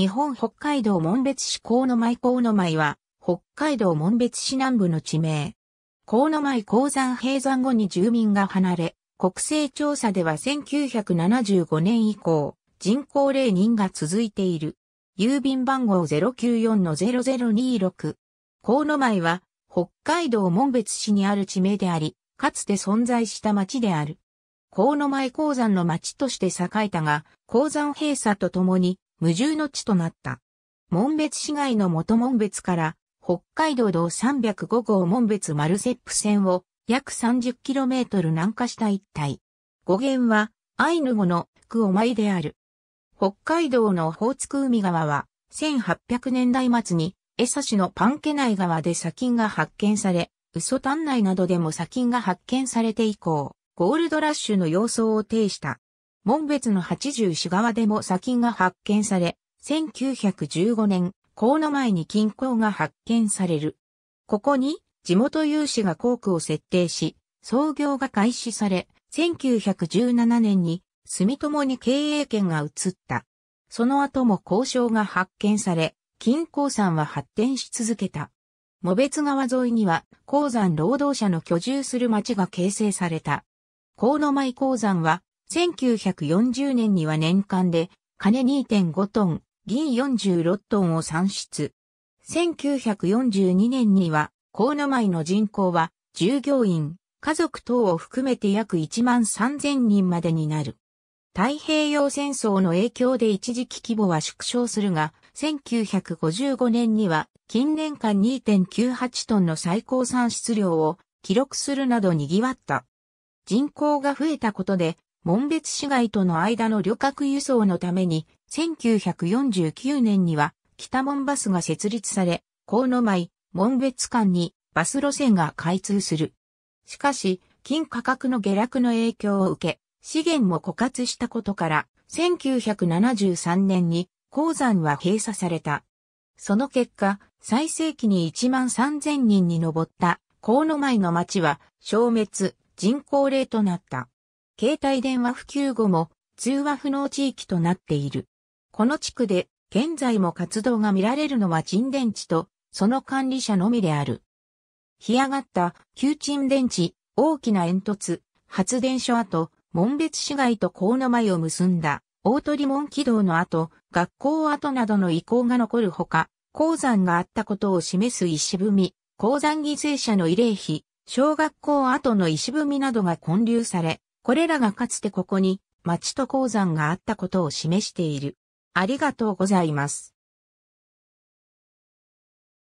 日本北海道紋別市河野舞河野舞は、北海道紋別市南部の地名。河野舞鉱山閉山後に住民が離れ、国勢調査では1975年以降、人口0人が続いている。郵便番号094-0026。河野舞は、北海道紋別市にある地名であり、かつて存在した町である。河野舞鉱山の町として栄えたが、鉱山閉鎖とともに、無重の地となった。門別市街の元門別から北海道道305号門別マルセップ線を約 30km 南下した一帯。語源はアイヌ語のクオマイである。北海道のホーツク海側は1800年代末に江差市のパンケ内川で砂金が発見され、嘘ン内などでも砂金が発見されて以降、ゴールドラッシュの様相を呈した。門別の八十四川でも砂金が発見され、1915年、河野前に金鉱が発見される。ここに、地元有志が工区を設定し、創業が開始され、1917年に住友に経営権が移った。その後も交渉が発見され、金鉱山は発展し続けた。茂別川沿いには鉱山労働者の居住する町が形成された。河野前鉱山は1940年には年間で、金2.5トン、銀46トンを産出。1942年には、河野舞の人口は、従業員、家族等を含めて約1万3000人までになる。太平洋戦争の影響で一時期規模は縮小するが、1955年には近年間2.98トンの最高産出量を記録するなど賑わった。人口が増えたことで門別市街との間の旅客輸送のために、1949年には北門バスが設立され、河野舞、門別間にバス路線が開通する。しかし、金価格の下落の影響を受け、資源も枯渇したことから、1973年に鉱山は閉鎖された。その結果、最盛期に1万3000人に上った、河野舞の町は消滅、人口例となった。携帯電話普及後も通話不能地域となっている。この地区で現在も活動が見られるのは沈電池とその管理者のみである。干上がった旧沈電池、大きな煙突、発電所跡、門別市街と河野前を結んだ大鳥門軌道の跡、学校跡などの遺構が残るほか、鉱山があったことを示す石踏み、鉱山犠牲者の慰霊碑、小学校跡の石踏みなどが建立され、これらがかつてここに町と鉱山があったことを示している。ありがとうございます。